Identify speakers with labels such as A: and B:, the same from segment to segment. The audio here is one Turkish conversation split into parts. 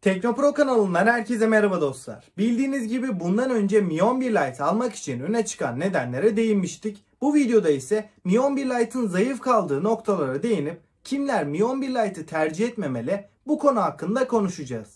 A: Teknopro kanalından herkese merhaba dostlar. Bildiğiniz gibi bundan önce Mi 11 Lite almak için öne çıkan nedenlere değinmiştik. Bu videoda ise Mi 11 Lite'ın zayıf kaldığı noktalara değinip kimler Mi 11 Lite'ı tercih etmemeli bu konu hakkında konuşacağız.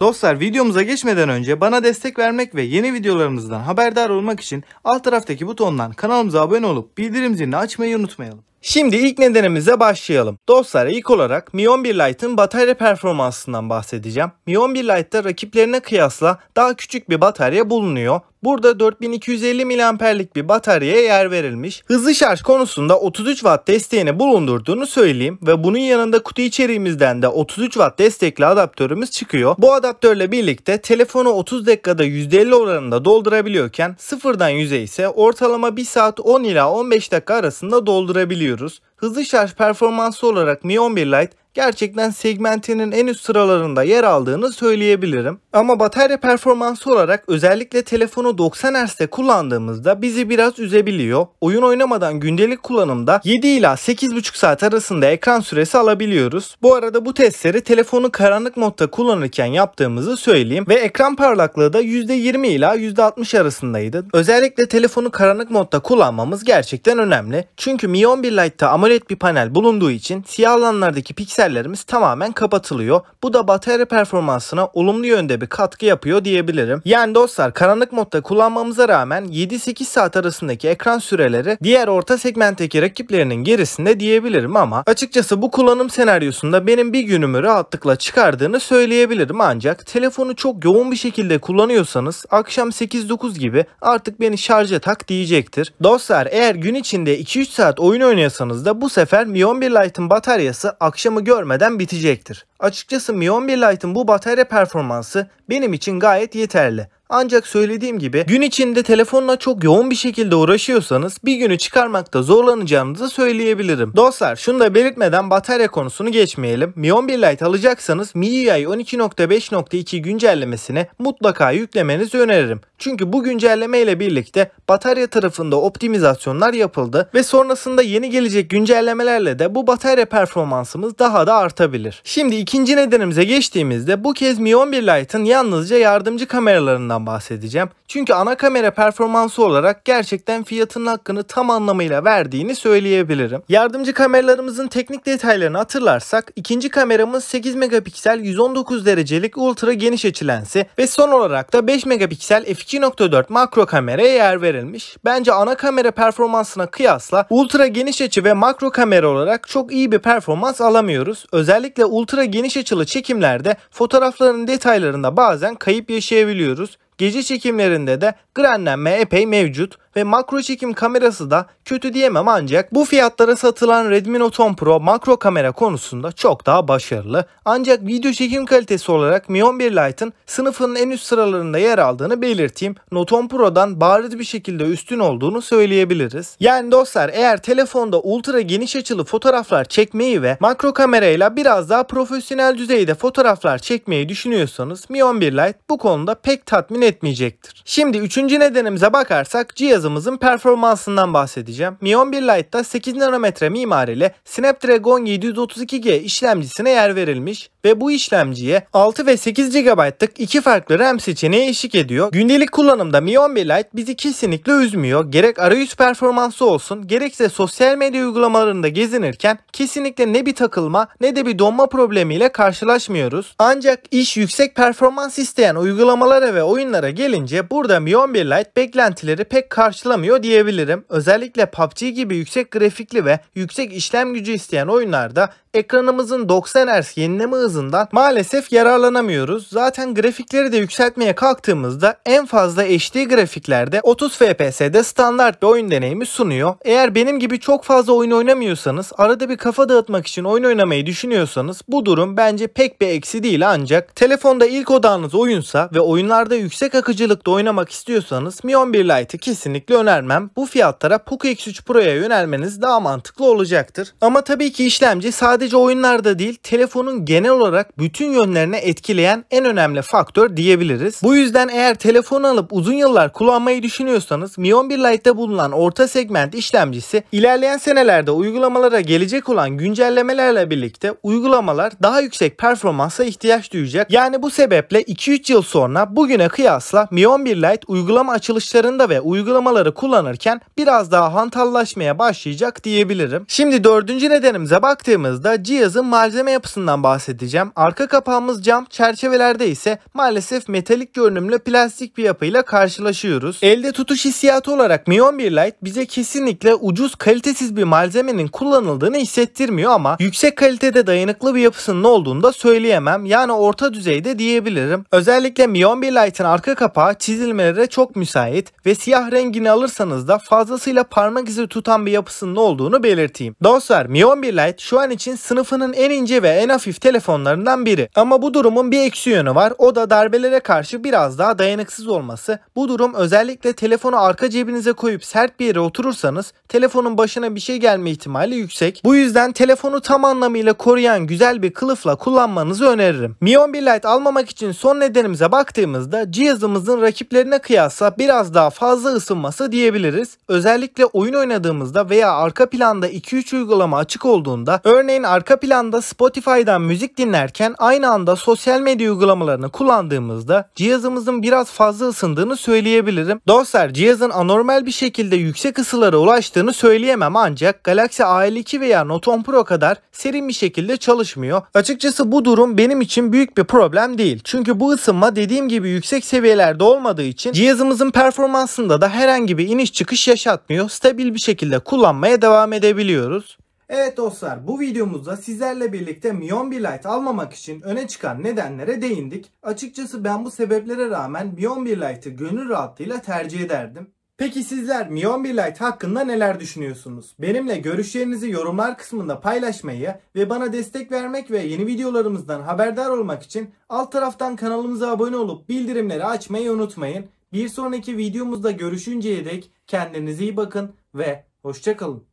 A: Dostlar videomuza geçmeden önce bana destek vermek ve yeni videolarımızdan haberdar olmak için alt taraftaki butondan kanalımıza abone olup bildirim zilini açmayı unutmayalım. Şimdi ilk nedenimize başlayalım. Dostlar ilk olarak Mi 11 Lite'ın batarya performansından bahsedeceğim. Mi 11 Lite'da rakiplerine kıyasla daha küçük bir batarya bulunuyor. Burada 4250 miliamperlik bir bataryaya yer verilmiş. Hızlı şarj konusunda 33 Watt desteğini bulundurduğunu söyleyeyim ve bunun yanında kutu içeriğimizden de 33 Watt destekli adaptörümüz çıkıyor. Bu adaptörle birlikte telefonu 30 dakikada %50 oranında doldurabiliyorken sıfırdan yüze ise ortalama 1 saat 10 ila 15 dakika arasında doldurabiliyoruz. Hızlı şarj performansı olarak Mi 11 Lite gerçekten segmentinin en üst sıralarında yer aldığını söyleyebilirim. Ama batarya performansı olarak özellikle telefonu 90 Hz'de kullandığımızda bizi biraz üzebiliyor. Oyun oynamadan gündelik kullanımda 7 ila 8,5 saat arasında ekran süresi alabiliyoruz. Bu arada bu testleri telefonu karanlık modda kullanırken yaptığımızı söyleyeyim ve ekran parlaklığı da %20 ila %60 arasındaydı. Özellikle telefonu karanlık modda kullanmamız gerçekten önemli. Çünkü Mi 11 Lite'ta AMOLED bir panel bulunduğu için siyah alanlardaki piksel defterlerimiz tamamen kapatılıyor. Bu da batarya performansına olumlu yönde bir katkı yapıyor diyebilirim. Yani dostlar karanlık modda kullanmamıza rağmen 7-8 saat arasındaki ekran süreleri diğer orta segmentteki rakiplerinin gerisinde diyebilirim ama açıkçası bu kullanım senaryosunda benim bir günümü rahatlıkla çıkardığını söyleyebilirim ancak telefonu çok yoğun bir şekilde kullanıyorsanız akşam 8-9 gibi artık beni şarja tak diyecektir. Dostlar eğer gün içinde 2-3 saat oyun oynuyorsanız da bu sefer Mi 11 Lite'ın bataryası akşamı gör görmeden bitecektir. Açıkçası Mi 11 Lite'ın bu batarya performansı benim için gayet yeterli. Ancak söylediğim gibi gün içinde telefonla çok yoğun bir şekilde uğraşıyorsanız bir günü çıkarmakta zorlanacağınızı söyleyebilirim. Dostlar şunu da belirtmeden batarya konusunu geçmeyelim. Mi 11 Lite alacaksanız MIUI 12.5.2 güncellemesini mutlaka yüklemenizi öneririm. Çünkü bu güncelleme ile birlikte batarya tarafında optimizasyonlar yapıldı ve sonrasında yeni gelecek güncellemelerle de bu batarya performansımız daha da artabilir. Şimdi İkinci nedenimize geçtiğimizde bu kez Mi 11 Lite'ın yalnızca yardımcı kameralarından bahsedeceğim. Çünkü ana kamera performansı olarak gerçekten fiyatının hakkını tam anlamıyla verdiğini söyleyebilirim. Yardımcı kameralarımızın teknik detaylarını hatırlarsak ikinci kameramız 8 megapiksel 119 derecelik ultra geniş açı lensi ve son olarak da 5 megapiksel f2.4 makro kameraya yer verilmiş. Bence ana kamera performansına kıyasla ultra geniş açı ve makro kamera olarak çok iyi bir performans alamıyoruz. Özellikle ultra geniş geniş açılı çekimlerde fotoğrafların detaylarında bazen kayıp yaşayabiliyoruz. Gece çekimlerinde de grenlenme epey mevcut ve makro çekim kamerası da kötü diyemem ancak bu fiyatlara satılan Redmi Note 10 Pro makro kamera konusunda çok daha başarılı. Ancak video çekim kalitesi olarak Mi 11 Lite'ın sınıfının en üst sıralarında yer aldığını belirteyim. Note 10 Pro'dan bariz bir şekilde üstün olduğunu söyleyebiliriz. Yani dostlar eğer telefonda ultra geniş açılı fotoğraflar çekmeyi ve makro kamerayla biraz daha profesyonel düzeyde fotoğraflar çekmeyi düşünüyorsanız Mi 11 Lite bu konuda pek tatmin etmeyecektir. Şimdi üçüncü nedenimize bakarsak cihazımızın performansından bahsedeceğim. Mi 11 Lite'da 8 nanometre mimariyle Snapdragon 732G işlemcisine yer verilmiş ve bu işlemciye 6 ve 8 GB'lık iki farklı RAM seçeneği eşlik ediyor. Gündelik kullanımda Mi 11 Lite bizi kesinlikle üzmüyor. Gerek arayüz performansı olsun gerekse sosyal medya uygulamalarında gezinirken kesinlikle ne bir takılma ne de bir donma problemiyle karşılaşmıyoruz. Ancak iş yüksek performans isteyen uygulamalara ve oyunlara oyunlara gelince burada Mion 1 Lite beklentileri pek karşılamıyor diyebilirim. Özellikle PUBG gibi yüksek grafikli ve yüksek işlem gücü isteyen oyunlarda ekranımızın 90 Hz yenileme hızından maalesef yararlanamıyoruz. Zaten grafikleri de yükseltmeye kalktığımızda en fazla HD grafiklerde 30 FPS'de standart bir oyun deneyimi sunuyor. Eğer benim gibi çok fazla oyun oynamıyorsanız, arada bir kafa dağıtmak için oyun oynamayı düşünüyorsanız bu durum bence pek bir eksi değil ancak telefonda ilk odağınız oyunsa ve oyunlarda yüksek akıcılıkta oynamak istiyorsanız Mi 11 Lite'ı kesinlikle önermem. Bu fiyatlara Poco X3 Pro'ya yönelmeniz daha mantıklı olacaktır. Ama tabii ki işlemci sadece sadece oyunlarda değil telefonun genel olarak bütün yönlerine etkileyen en önemli faktör diyebiliriz. Bu yüzden eğer telefon alıp uzun yıllar kullanmayı düşünüyorsanız Mi 11 Lite'de bulunan orta segment işlemcisi ilerleyen senelerde uygulamalara gelecek olan güncellemelerle birlikte uygulamalar daha yüksek performansa ihtiyaç duyacak. Yani bu sebeple 2-3 yıl sonra bugüne kıyasla Mi 11 Lite uygulama açılışlarında ve uygulamaları kullanırken biraz daha hantallaşmaya başlayacak diyebilirim. Şimdi dördüncü nedenimize baktığımızda cihazın malzeme yapısından bahsedeceğim. Arka kapağımız cam, çerçevelerde ise maalesef metalik görünümlü plastik bir yapıyla karşılaşıyoruz. Elde tutuş hissiyatı olarak Mi 11 Lite bize kesinlikle ucuz kalitesiz bir malzemenin kullanıldığını hissettirmiyor ama yüksek kalitede dayanıklı bir yapısının olduğunu da söyleyemem. Yani orta düzeyde diyebilirim. Özellikle Mi 11 Lite'ın arka kapağı çizilmelere çok müsait ve siyah rengini alırsanız da fazlasıyla parmak izi tutan bir yapısının olduğunu belirteyim. Dostlar Mi 11 Lite şu an için sınıfının en ince ve en hafif telefonlarından biri. Ama bu durumun bir eksi yönü var. O da darbelere karşı biraz daha dayanıksız olması. Bu durum özellikle telefonu arka cebinize koyup sert bir yere oturursanız telefonun başına bir şey gelme ihtimali yüksek. Bu yüzden telefonu tam anlamıyla koruyan güzel bir kılıfla kullanmanızı öneririm. Mi 11 Lite almamak için son nedenimize baktığımızda cihazımızın rakiplerine kıyasla biraz daha fazla ısınması diyebiliriz. Özellikle oyun oynadığımızda veya arka planda 2-3 uygulama açık olduğunda örneğin arka planda Spotify'dan müzik dinlerken aynı anda sosyal medya uygulamalarını kullandığımızda cihazımızın biraz fazla ısındığını söyleyebilirim. Dostlar cihazın anormal bir şekilde yüksek ısılara ulaştığını söyleyemem ancak Galaxy A52 veya Note 10 Pro kadar serin bir şekilde çalışmıyor. Açıkçası bu durum benim için büyük bir problem değil. Çünkü bu ısınma dediğim gibi yüksek seviyelerde olmadığı için cihazımızın performansında da herhangi bir iniş çıkış yaşatmıyor. Stabil bir şekilde kullanmaya devam edebiliyoruz. Evet dostlar bu videomuzda sizlerle birlikte Mion Light almamak için öne çıkan nedenlere değindik. Açıkçası ben bu sebeplere rağmen Mion Light'ı gönül rahatlığıyla tercih ederdim. Peki sizler Mion Light hakkında neler düşünüyorsunuz? Benimle görüşlerinizi yorumlar kısmında paylaşmayı ve bana destek vermek ve yeni videolarımızdan haberdar olmak için alt taraftan kanalımıza abone olup bildirimleri açmayı unutmayın. Bir sonraki videomuzda görüşünceye dek kendinize iyi bakın ve hoşçakalın.